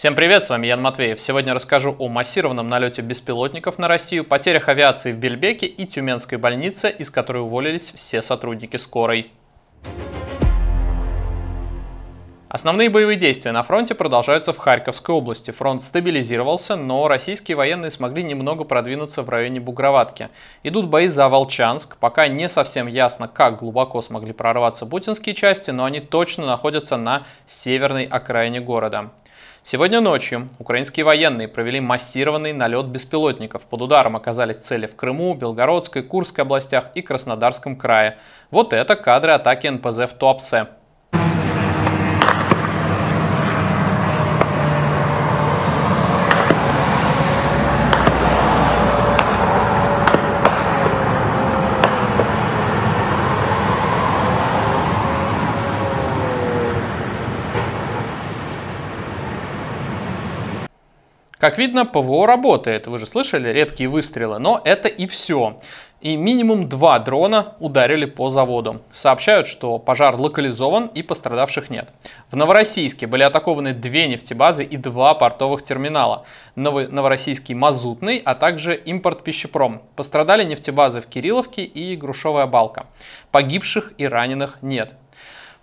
Всем привет, с вами Ян Матвеев. Сегодня расскажу о массированном налете беспилотников на Россию, потерях авиации в Бельбеке и Тюменской больнице, из которой уволились все сотрудники скорой. Основные боевые действия на фронте продолжаются в Харьковской области. Фронт стабилизировался, но российские военные смогли немного продвинуться в районе Бугроватки. Идут бои за Волчанск. Пока не совсем ясно, как глубоко смогли прорваться путинские части, но они точно находятся на северной окраине города. Сегодня ночью украинские военные провели массированный налет беспилотников. Под ударом оказались цели в Крыму, Белгородской, Курской областях и Краснодарском крае. Вот это кадры атаки НПЗ в Туапсе. Как видно, ПВО работает. Вы же слышали редкие выстрелы, но это и все. И минимум два дрона ударили по заводу. Сообщают, что пожар локализован и пострадавших нет. В Новороссийске были атакованы две нефтебазы и два портовых терминала. Новороссийский мазутный, а также импорт пищепром. Пострадали нефтебазы в Кирилловке и Грушевая балка. Погибших и раненых нет.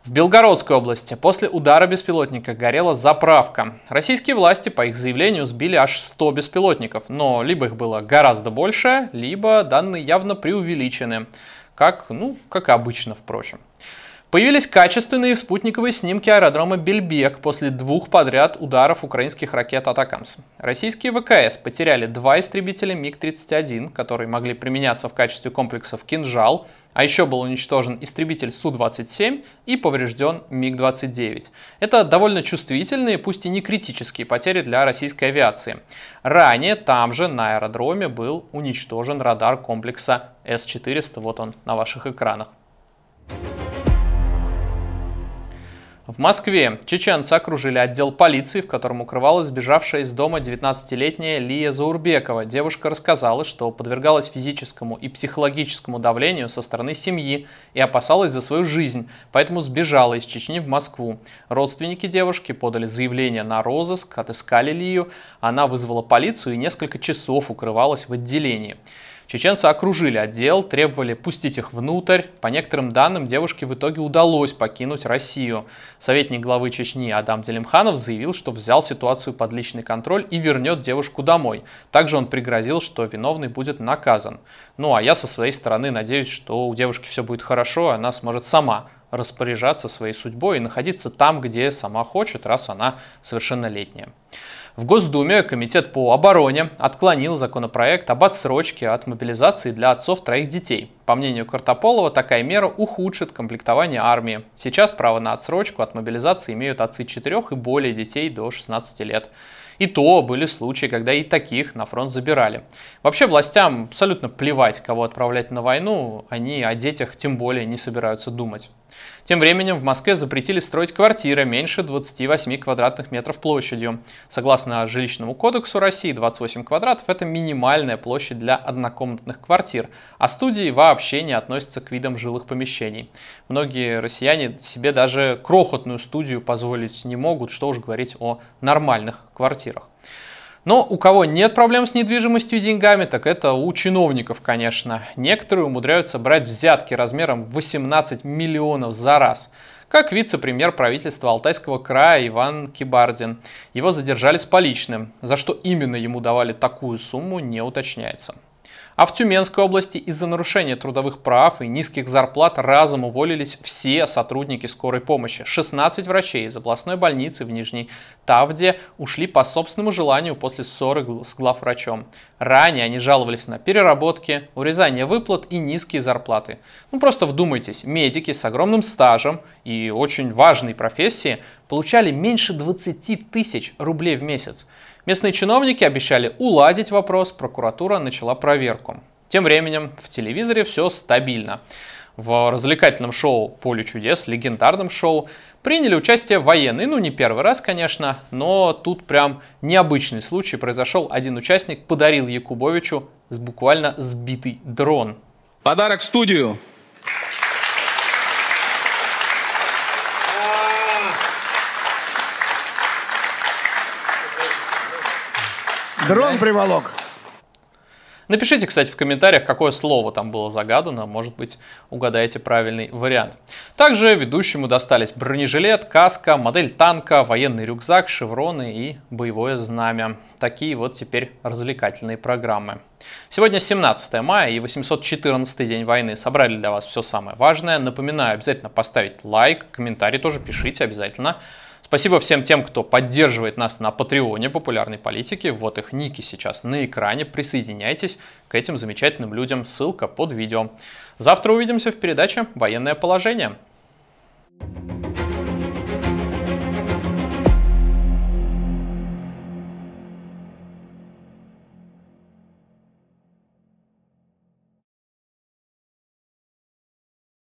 В Белгородской области после удара беспилотника горела заправка. Российские власти, по их заявлению, сбили аж 100 беспилотников, но либо их было гораздо больше, либо данные явно преувеличены. Как, ну, как обычно, впрочем. Появились качественные спутниковые снимки аэродрома Бельбек после двух подряд ударов украинских ракет «Атакамс». Российские ВКС потеряли два истребителя МиГ-31, которые могли применяться в качестве комплексов «Кинжал», а еще был уничтожен истребитель Су-27 и поврежден МиГ-29. Это довольно чувствительные, пусть и не критические потери для российской авиации. Ранее там же на аэродроме был уничтожен радар комплекса С-400, вот он на ваших экранах. В Москве чеченцы окружили отдел полиции, в котором укрывалась сбежавшая из дома 19-летняя Лия Заурбекова. Девушка рассказала, что подвергалась физическому и психологическому давлению со стороны семьи и опасалась за свою жизнь, поэтому сбежала из Чечни в Москву. Родственники девушки подали заявление на розыск, отыскали Лию, она вызвала полицию и несколько часов укрывалась в отделении. Чеченцы окружили отдел, требовали пустить их внутрь. По некоторым данным, девушке в итоге удалось покинуть Россию. Советник главы Чечни Адам Делимханов заявил, что взял ситуацию под личный контроль и вернет девушку домой. Также он пригрозил, что виновный будет наказан. Ну а я со своей стороны надеюсь, что у девушки все будет хорошо, и она сможет сама распоряжаться своей судьбой и находиться там, где сама хочет, раз она совершеннолетняя. В Госдуме Комитет по обороне отклонил законопроект об отсрочке от мобилизации для отцов троих детей. По мнению Картополова, такая мера ухудшит комплектование армии. Сейчас право на отсрочку от мобилизации имеют отцы четырех и более детей до 16 лет. И то были случаи, когда и таких на фронт забирали. Вообще властям абсолютно плевать, кого отправлять на войну, они о детях тем более не собираются думать. Тем временем в Москве запретили строить квартиры меньше 28 квадратных метров площадью. Согласно жилищному кодексу России, 28 квадратов – это минимальная площадь для однокомнатных квартир, а студии вообще не относятся к видам жилых помещений. Многие россияне себе даже крохотную студию позволить не могут, что уж говорить о нормальных квартирах. Но у кого нет проблем с недвижимостью и деньгами, так это у чиновников, конечно. Некоторые умудряются брать взятки размером 18 миллионов за раз как вице-премьер правительства Алтайского края Иван Кибардин. Его задержали с поличным. За что именно ему давали такую сумму, не уточняется. А в Тюменской области из-за нарушения трудовых прав и низких зарплат разом уволились все сотрудники скорой помощи. 16 врачей из областной больницы в Нижней Тавде ушли по собственному желанию после ссоры с главврачом. Ранее они жаловались на переработки, урезание выплат и низкие зарплаты. Ну просто вдумайтесь, медики с огромным стажем и очень важной профессией получали меньше 20 тысяч рублей в месяц. Местные чиновники обещали уладить вопрос, прокуратура начала проверку. Тем временем в телевизоре все стабильно. В развлекательном шоу «Поле чудес», легендарном шоу, приняли участие военные. Ну, не первый раз, конечно, но тут прям необычный случай произошел. Один участник подарил Якубовичу буквально сбитый дрон. Подарок в студию. Дрон приволок. Напишите, кстати, в комментариях, какое слово там было загадано, может быть, угадаете правильный вариант. Также ведущему достались бронежилет, каска, модель танка, военный рюкзак, шевроны и боевое знамя. Такие вот теперь развлекательные программы. Сегодня 17 мая и 814 день войны. Собрали для вас все самое важное. Напоминаю, обязательно поставить лайк, комментарий тоже пишите обязательно. Спасибо всем тем, кто поддерживает нас на Патреоне популярной политики. Вот их ники сейчас на экране. Присоединяйтесь к этим замечательным людям. Ссылка под видео. Завтра увидимся в передаче «Военное положение».